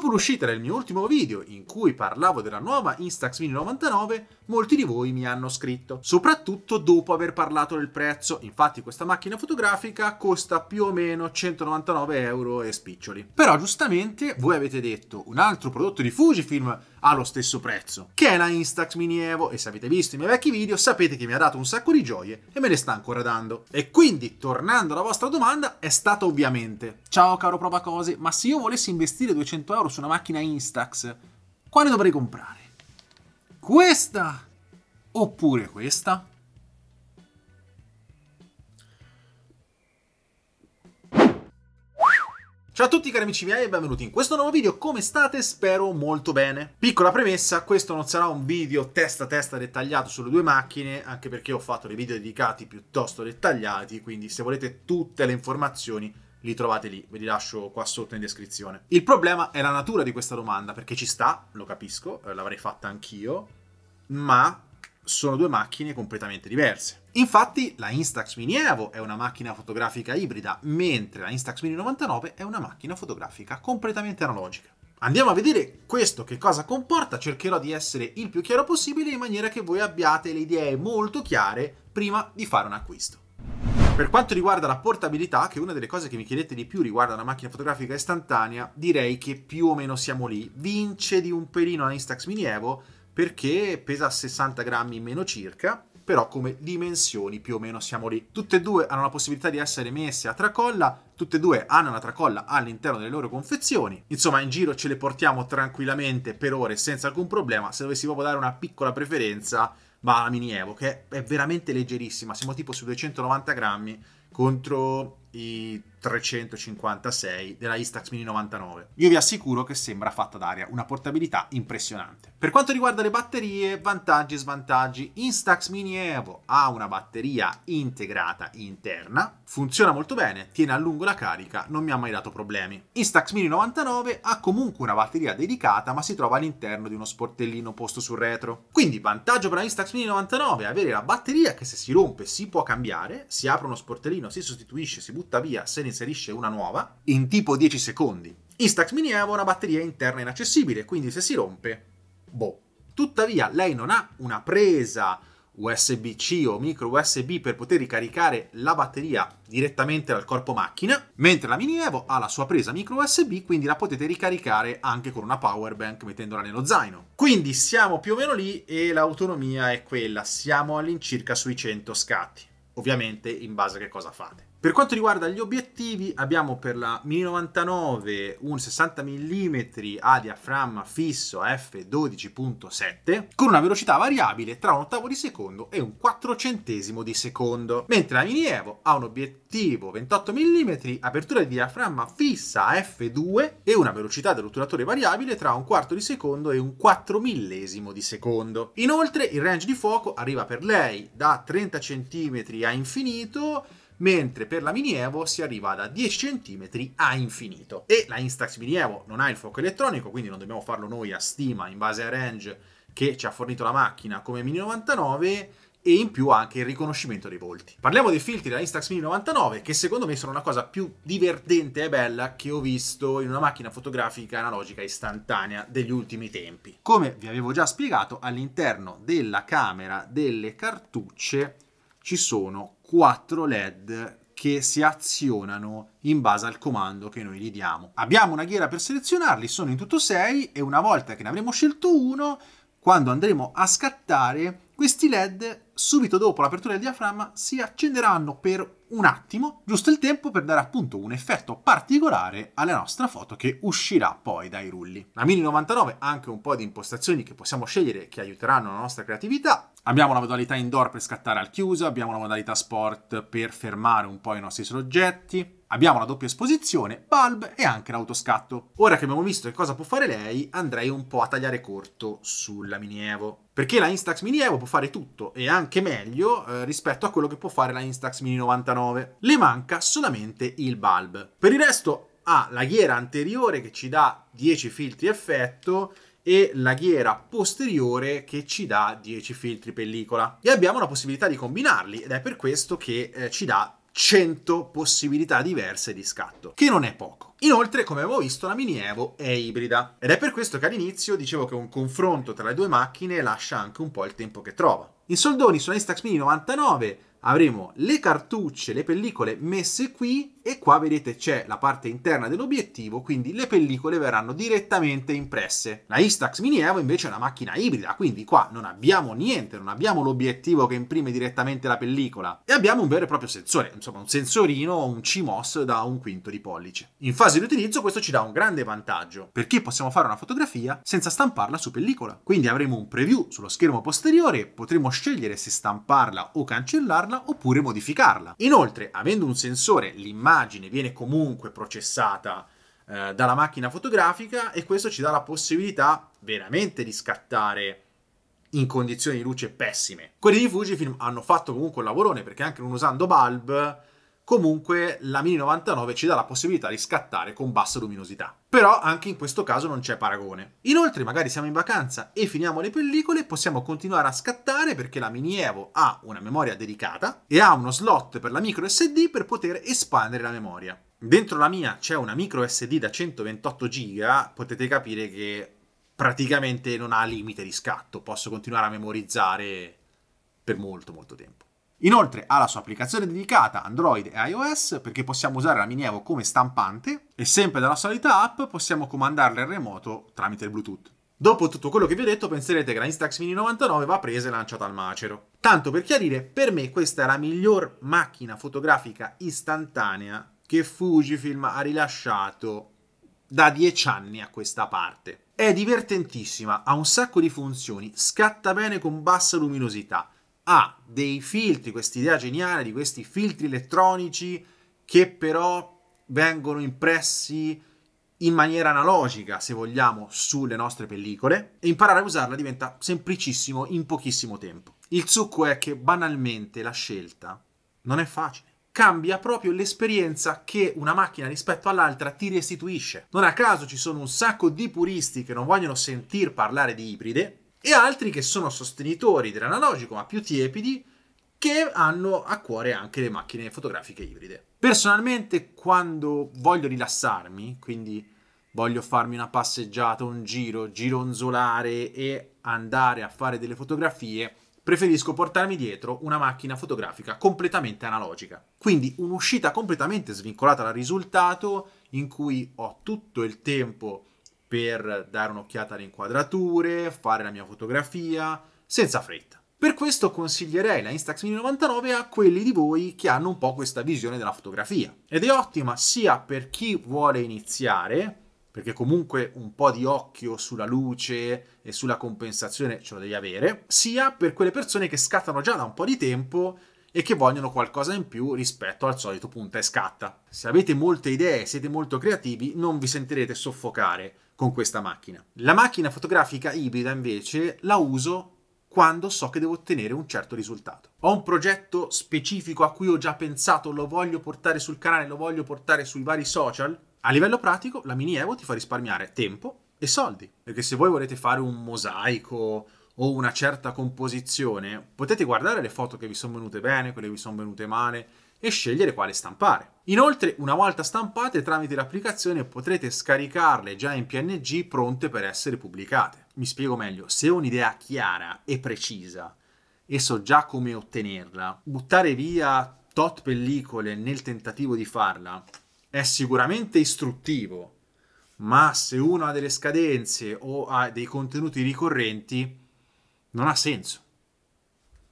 Dopo l'uscita del mio ultimo video in cui parlavo della nuova Instax Mini 99, molti di voi mi hanno scritto, soprattutto dopo aver parlato del prezzo. Infatti questa macchina fotografica costa più o meno 199 euro e spiccioli. Però giustamente voi avete detto un altro prodotto di Fujifilm ha lo stesso prezzo, che è la Instax Mini Evo e se avete visto i miei vecchi video sapete che mi ha dato un sacco di gioie e me le sta ancora dando. E quindi, tornando alla vostra domanda, è stata ovviamente, ciao caro Prova Probacose, ma se io volessi investire 200 euro parlo su una macchina Instax, quale dovrei comprare? Questa oppure questa? Ciao a tutti cari amici miei e benvenuti in questo nuovo video, come state? Spero molto bene. Piccola premessa, questo non sarà un video testa a testa dettagliato sulle due macchine, anche perché ho fatto dei video dedicati piuttosto dettagliati, quindi se volete tutte le informazioni li trovate lì, ve li lascio qua sotto in descrizione. Il problema è la natura di questa domanda, perché ci sta, lo capisco, eh, l'avrei fatta anch'io, ma sono due macchine completamente diverse. Infatti la Instax Mini Evo è una macchina fotografica ibrida, mentre la Instax Mini 99 è una macchina fotografica completamente analogica. Andiamo a vedere questo che cosa comporta, cercherò di essere il più chiaro possibile in maniera che voi abbiate le idee molto chiare prima di fare un acquisto. Per quanto riguarda la portabilità, che è una delle cose che mi chiedete di più riguardo una macchina fotografica istantanea, direi che più o meno siamo lì. Vince di un pelino la Instax Mini Evo perché pesa 60 grammi in meno circa, però come dimensioni più o meno siamo lì. Tutte e due hanno la possibilità di essere messe a tracolla, tutte e due hanno una tracolla all'interno delle loro confezioni. Insomma, in giro ce le portiamo tranquillamente per ore senza alcun problema. Se dovessi proprio dare una piccola preferenza, va la mini Evo, che è veramente leggerissima, siamo tipo su 290 grammi contro i 356 della Instax Mini 99. Io vi assicuro che sembra fatta d'aria, una portabilità impressionante. Per quanto riguarda le batterie, vantaggi e svantaggi, Instax Mini Evo ha una batteria integrata interna, funziona molto bene, tiene a lungo la carica, non mi ha mai dato problemi. Instax Mini 99 ha comunque una batteria dedicata, ma si trova all'interno di uno sportellino posto sul retro. Quindi vantaggio per la Instax Mini 99 è avere la batteria che se si rompe si può cambiare, si apre uno sportellino, si sostituisce, si butta tuttavia se ne inserisce una nuova in tipo 10 secondi. Instax Mini aveva una batteria interna inaccessibile, quindi se si rompe, boh. Tuttavia lei non ha una presa USB-C o micro USB per poter ricaricare la batteria direttamente dal corpo macchina, mentre la Mini Evo ha la sua presa micro USB, quindi la potete ricaricare anche con una power bank mettendola nello zaino. Quindi siamo più o meno lì e l'autonomia è quella, siamo all'incirca sui 100 scatti, ovviamente in base a che cosa fate. Per quanto riguarda gli obiettivi, abbiamo per la 1099 un 60 mm a diaframma fisso f12.7 con una velocità variabile tra un ottavo di secondo e un quattrocentesimo di secondo, mentre la Mini Evo ha un obiettivo 28 mm, apertura di diaframma fissa f2 e una velocità dell'otturatore variabile tra un quarto di secondo e un quattromillesimo di secondo. Inoltre il range di fuoco arriva per lei da 30 cm a infinito mentre per la Minievo si arriva da 10 cm a infinito. E la Instax Minievo non ha il fuoco elettronico, quindi non dobbiamo farlo noi a stima in base al range che ci ha fornito la macchina come Mini 99 e in più anche il riconoscimento dei volti. Parliamo dei filtri della Instax Mini 99 che secondo me sono una cosa più divertente e bella che ho visto in una macchina fotografica analogica istantanea degli ultimi tempi. Come vi avevo già spiegato, all'interno della camera delle cartucce ci sono 4 LED che si azionano in base al comando che noi gli diamo. Abbiamo una ghiera per selezionarli, sono in tutto 6 e una volta che ne avremo scelto uno, quando andremo a scattare questi LED subito dopo l'apertura del diaframma si accenderanno per un attimo, giusto il tempo per dare appunto un effetto particolare alla nostra foto che uscirà poi dai rulli. La Mini 99 ha anche un po' di impostazioni che possiamo scegliere che aiuteranno la nostra creatività. Abbiamo la modalità indoor per scattare al chiuso, abbiamo la modalità sport per fermare un po' i nostri soggetti, Abbiamo la doppia esposizione, bulb e anche l'autoscatto. Ora che abbiamo visto che cosa può fare lei, andrei un po' a tagliare corto sulla Minievo. Perché la Instax Mini Evo può fare tutto e anche meglio eh, rispetto a quello che può fare la Instax Mini 99. Le manca solamente il bulb. Per il resto ha la ghiera anteriore che ci dà 10 filtri effetto e la ghiera posteriore che ci dà 10 filtri pellicola. E abbiamo la possibilità di combinarli ed è per questo che eh, ci dà 100 possibilità diverse di scatto, che non è poco. Inoltre, come avevo visto, la Mini Evo è ibrida ed è per questo che all'inizio dicevo che un confronto tra le due macchine lascia anche un po' il tempo che trova. In soldoni su Instax Mini 99 avremo le cartucce, le pellicole messe qui e qua vedete c'è la parte interna dell'obiettivo, quindi le pellicole verranno direttamente impresse. La Instax Mini Evo invece è una macchina ibrida, quindi qua non abbiamo niente, non abbiamo l'obiettivo che imprime direttamente la pellicola e abbiamo un vero e proprio sensore, insomma un sensorino, o un CMOS da un quinto di pollice. In fase di utilizzo questo ci dà un grande vantaggio, perché possiamo fare una fotografia senza stamparla su pellicola, quindi avremo un preview sullo schermo posteriore, potremo scegliere se stamparla o cancellarla oppure modificarla. Inoltre, avendo un sensore, l'immagine l'immagine viene comunque processata eh, dalla macchina fotografica e questo ci dà la possibilità veramente di scattare in condizioni di luce pessime. Quelli di Fujifilm hanno fatto comunque un lavorone perché anche non usando bulb comunque la Mini 99 ci dà la possibilità di scattare con bassa luminosità. Però anche in questo caso non c'è paragone. Inoltre magari siamo in vacanza e finiamo le pellicole, possiamo continuare a scattare perché la Mini Evo ha una memoria dedicata e ha uno slot per la micro SD per poter espandere la memoria. Dentro la mia c'è una micro SD da 128 GB, potete capire che praticamente non ha limite di scatto, posso continuare a memorizzare per molto molto tempo. Inoltre ha la sua applicazione dedicata Android e iOS perché possiamo usare la Minievo come stampante e sempre dalla solita app possiamo comandarla in remoto tramite il Bluetooth. Dopo tutto quello che vi ho detto penserete che la Instax Mini 99 va presa e lanciata al macero. Tanto per chiarire, per me questa è la miglior macchina fotografica istantanea che Fujifilm ha rilasciato da 10 anni a questa parte. È divertentissima, ha un sacco di funzioni, scatta bene con bassa luminosità, ha dei filtri, questa idea geniale di questi filtri elettronici che però vengono impressi in maniera analogica, se vogliamo, sulle nostre pellicole e imparare a usarla diventa semplicissimo in pochissimo tempo. Il succo è che banalmente la scelta non è facile. Cambia proprio l'esperienza che una macchina rispetto all'altra ti restituisce. Non a caso ci sono un sacco di puristi che non vogliono sentir parlare di ibride e altri che sono sostenitori dell'analogico ma più tiepidi che hanno a cuore anche le macchine fotografiche ibride. Personalmente quando voglio rilassarmi, quindi voglio farmi una passeggiata, un giro, gironzolare e andare a fare delle fotografie, preferisco portarmi dietro una macchina fotografica completamente analogica. Quindi un'uscita completamente svincolata dal risultato in cui ho tutto il tempo per dare un'occhiata alle inquadrature, fare la mia fotografia, senza fretta. Per questo consiglierei la Instax 1099 a quelli di voi che hanno un po' questa visione della fotografia. Ed è ottima sia per chi vuole iniziare, perché comunque un po' di occhio sulla luce e sulla compensazione ce lo devi avere, sia per quelle persone che scattano già da un po' di tempo e che vogliono qualcosa in più rispetto al solito punta e scatta. Se avete molte idee, siete molto creativi, non vi sentirete soffocare con questa macchina. La macchina fotografica ibrida invece la uso quando so che devo ottenere un certo risultato. Ho un progetto specifico a cui ho già pensato, lo voglio portare sul canale, lo voglio portare sui vari social. A livello pratico, la mini Evo ti fa risparmiare tempo e soldi, perché se voi volete fare un mosaico o una certa composizione, potete guardare le foto che vi sono venute bene, quelle che vi sono venute male, e scegliere quale stampare. Inoltre, una volta stampate tramite l'applicazione potrete scaricarle già in PNG pronte per essere pubblicate. Mi spiego meglio, se ho un'idea chiara e precisa e so già come ottenerla, buttare via tot pellicole nel tentativo di farla è sicuramente istruttivo, ma se uno ha delle scadenze o ha dei contenuti ricorrenti, non ha senso.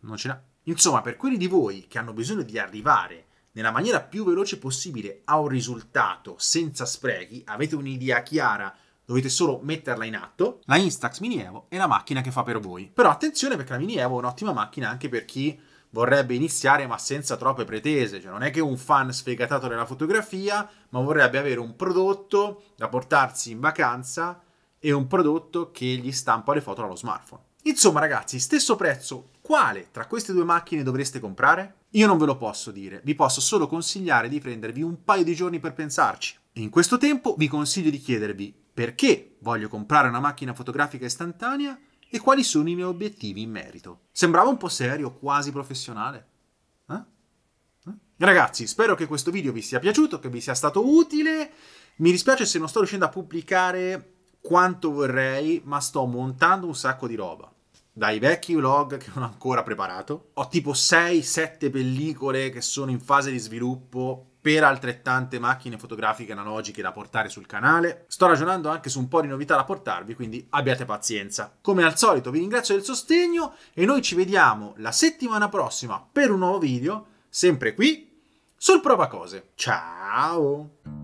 Non ce n'ha. Insomma, per quelli di voi che hanno bisogno di arrivare nella maniera più veloce possibile a un risultato senza sprechi, avete un'idea chiara, dovete solo metterla in atto, la Instax Mini Evo è la macchina che fa per voi. Però attenzione perché la Mini Evo è un'ottima macchina anche per chi vorrebbe iniziare ma senza troppe pretese, cioè non è che un fan sfegatato della fotografia, ma vorrebbe avere un prodotto da portarsi in vacanza e un prodotto che gli stampa le foto allo smartphone. Insomma ragazzi, stesso prezzo, quale tra queste due macchine dovreste comprare? Io non ve lo posso dire, vi posso solo consigliare di prendervi un paio di giorni per pensarci. in questo tempo vi consiglio di chiedervi perché voglio comprare una macchina fotografica istantanea e quali sono i miei obiettivi in merito. Sembrava un po' serio, quasi professionale. Eh? Eh? Ragazzi, spero che questo video vi sia piaciuto, che vi sia stato utile. Mi dispiace se non sto riuscendo a pubblicare quanto vorrei, ma sto montando un sacco di roba dai vecchi vlog che non ho ancora preparato. Ho tipo 6-7 pellicole che sono in fase di sviluppo per altrettante macchine fotografiche analogiche da portare sul canale. Sto ragionando anche su un po' di novità da portarvi, quindi abbiate pazienza. Come al solito vi ringrazio del sostegno e noi ci vediamo la settimana prossima per un nuovo video, sempre qui, sul Prova Cose. Ciao!